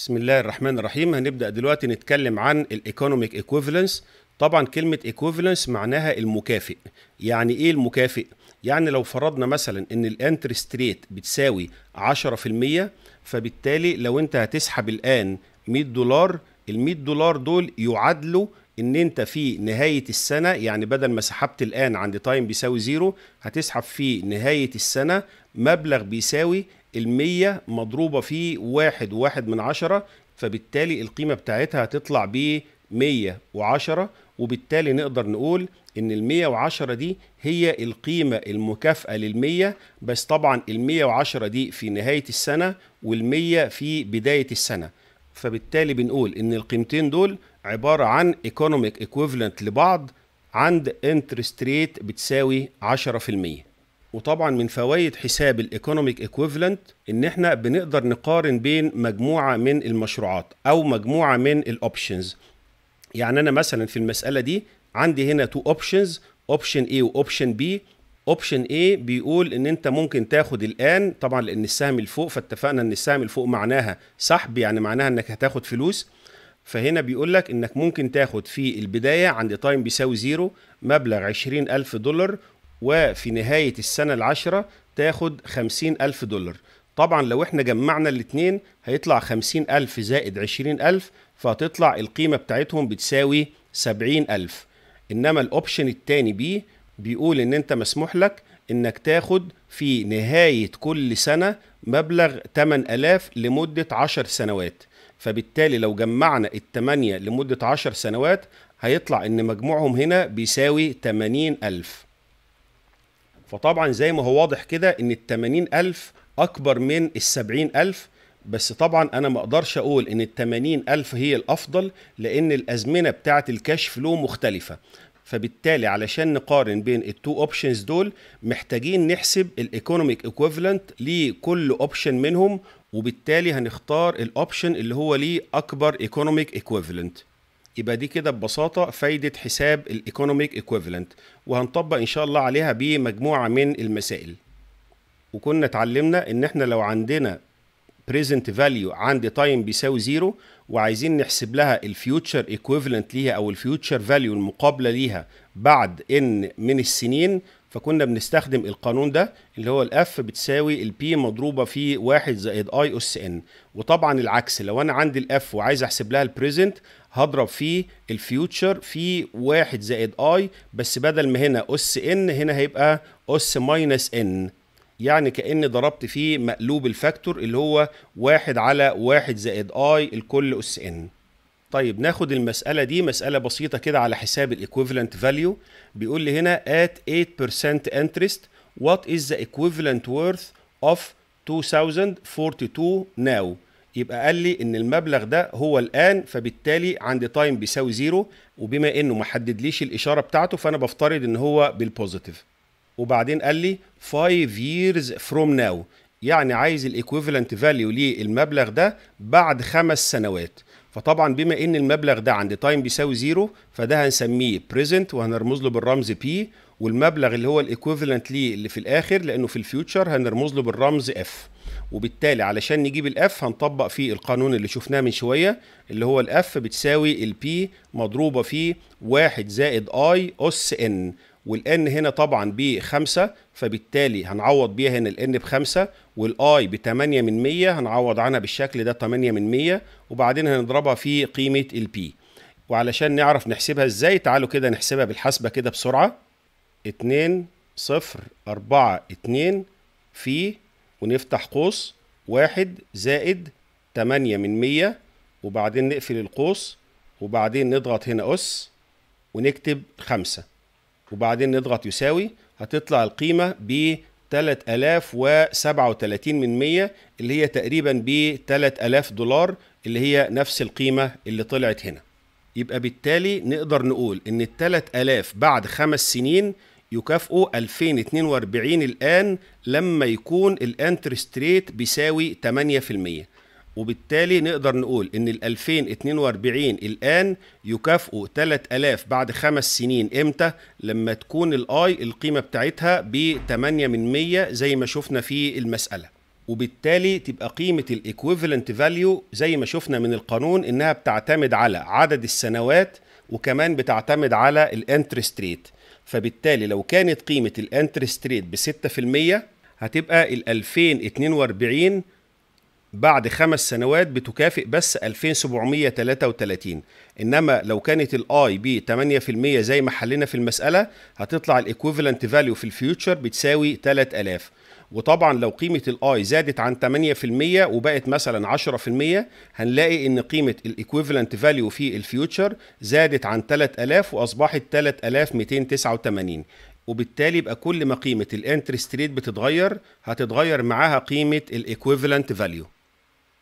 بسم الله الرحمن الرحيم هنبدا دلوقتي نتكلم عن الايكونوميك ايكويفالنس طبعا كلمه ايكويفالنس معناها المكافئ يعني ايه المكافئ يعني لو فرضنا مثلا ان الانترست ريت بتساوي 10% فبالتالي لو انت هتسحب الان 100 دولار ال 100 دولار دول يعادلوا ان انت في نهايه السنه يعني بدل ما سحبت الان عند تايم بيساوي زيرو هتسحب في نهايه السنه مبلغ بيساوي المية مضروبة في واحد وواحد من عشرة فبالتالي القيمة بتاعتها هتطلع ب 110 وبالتالي نقدر نقول ان ال 110 دي هي القيمة المكافأة لل 100 بس طبعا ال 110 دي في نهاية السنة وال 100 في بداية السنة فبالتالي بنقول ان القيمتين دول عبارة عن ايكونوميك equivalent لبعض عند انترست ريت بتساوي عشرة في المية وطبعا من فوائد حساب الايكونوميك ايكويفالنت ان احنا بنقدر نقارن بين مجموعه من المشروعات او مجموعه من الاوبشنز يعني انا مثلا في المساله دي عندي هنا تو اوبشنز اوبشن A واوبشن بي اوبشن A بيقول ان انت ممكن تاخد الان طبعا لان السهم الفوق فاتفقنا ان السهم الفوق معناها سحب يعني معناها انك هتاخد فلوس فهنا بيقول لك انك ممكن تاخد في البدايه عند تايم بيساوي زيرو مبلغ 20000 دولار وفي نهاية السنة العشرة تاخد خمسين ألف دولار طبعا لو احنا جمعنا الاتنين هيطلع خمسين ألف زائد عشرين ألف فهتطلع القيمة بتاعتهم بتساوي سبعين ألف إنما الأوبشن الثاني بي بيقول إن أنت مسموح لك إنك تاخد في نهاية كل سنة مبلغ 8000 لمدة 10 سنوات فبالتالي لو جمعنا التمانية لمدة 10 سنوات هيطلع إن مجموعهم هنا بيساوي 80000 فطبعا زي ما هو واضح كده ان ال 80000 اكبر من ال 70000 بس طبعا انا ما اقدرش اقول ان ال 80000 هي الافضل لان الازمنه بتاعه الكاش فلو مختلفه فبالتالي علشان نقارن بين التو اوبشنز دول محتاجين نحسب الايكونوميك ايكويفالنت لكل اوبشن منهم وبالتالي هنختار الاوبشن اللي هو ليه اكبر ايكونوميك ايكويفالنت يبقى دي كده ببساطة فايدة حساب الايكونوميك ايكويفالنت وهنطبق ان شاء الله عليها بمجموعة من المسائل وكنا اتعلمنا ان احنا لو عندنا present value عند time بيساوي زيرو وعايزين نحسب لها الفيوتشر equivalent ليها او الفيوتشر value المقابلة ليها بعد ان من السنين فكنا بنستخدم القانون ده اللي هو الاف بتساوي البي مضروبه في واحد زائد اي اس ان وطبعا العكس لو انا عندي الاف وعايز احسب لها البريزنت هضرب في الفيوتشر في واحد زائد اي بس بدل ما هنا اس ان هنا هيبقى اس ماينس ان يعني كأني ضربت في مقلوب الفاكتور اللي هو واحد على واحد زائد اي الكل اس ان طيب ناخد المسألة دي مسألة بسيطة كده على حساب الايكويفالنت فاليو بيقول لي هنا at 8% interest what is the equivalent worth of 2042 now يبقى قال لي ان المبلغ ده هو الان فبالتالي عند تايم بيساوي زيرو وبما انه ما حددليش الاشاره بتاعته فانا بفترض ان هو بالبوزيتيف وبعدين قال لي 5 years from now يعني عايز الايكويفالنت فاليو للمبلغ ده بعد خمس سنوات فطبعا بما ان المبلغ ده عند تايم بيساوي زيرو فده هنسميه بريزنت وهنرمز له بالرمز بي والمبلغ اللي هو الايكوفلنت ليه اللي في الاخر لانه في الفيوتشر هنرمز له بالرمز اف وبالتالي علشان نجيب الاف هنطبق فيه القانون اللي شفناه من شويه اللي هو الاف بتساوي البي مضروبه في 1 زائد اي اس ان والان هنا طبعا ب 5 فبالتالي هنعوض بيها هنا الان ب 5 والاي ب 8 من 100 هنعوض عنها بالشكل ده 8 من 100 وبعدين هنضربها في قيمه البي وعلشان نعرف نحسبها ازاي تعالوا كده نحسبها بالحاسبه كده بسرعه 2 0 4 2 في ونفتح قوس 1 زائد 8 من 100 وبعدين نقفل القوس وبعدين نضغط هنا اس ونكتب 5 وبعدين نضغط يساوي هتطلع القيمة ب 3037 من 100 اللي هي تقريبا ب 3000 دولار اللي هي نفس القيمة اللي طلعت هنا يبقى بالتالي نقدر نقول ان ال 3000 بعد خمس سنين يكافئوا 2042 الآن لما يكون الانترست ريت بيساوي 8% وبالتالي نقدر نقول ان ال 2042 الان يكافئوا 3000 بعد خمس سنين امتى لما تكون الاي القيمه بتاعتها ب 8 من 100 زي ما شفنا في المساله وبالتالي تبقى قيمه الإكويفلنت فاليو زي ما شفنا من القانون انها بتعتمد على عدد السنوات وكمان بتعتمد على الانترست ريت فبالتالي لو كانت قيمه الانترست ريت ب 6% هتبقى ال 2042 بعد خمس سنوات بتكافئ بس 2733 انما لو كانت الاي بي 8% زي ما حلينا في المساله هتطلع الايكويفالنت فاليو في الفيوتشر بتساوي 3000 وطبعا لو قيمه الاي زادت عن 8% وبقت مثلا 10% هنلاقي ان قيمه الايكويفالنت فاليو في الفيوتشر زادت عن 3000 واصبحت 3289 وبالتالي يبقى كل ما قيمه الانترست ريت بتتغير هتتغير معاها قيمه الايكويفالنت فاليو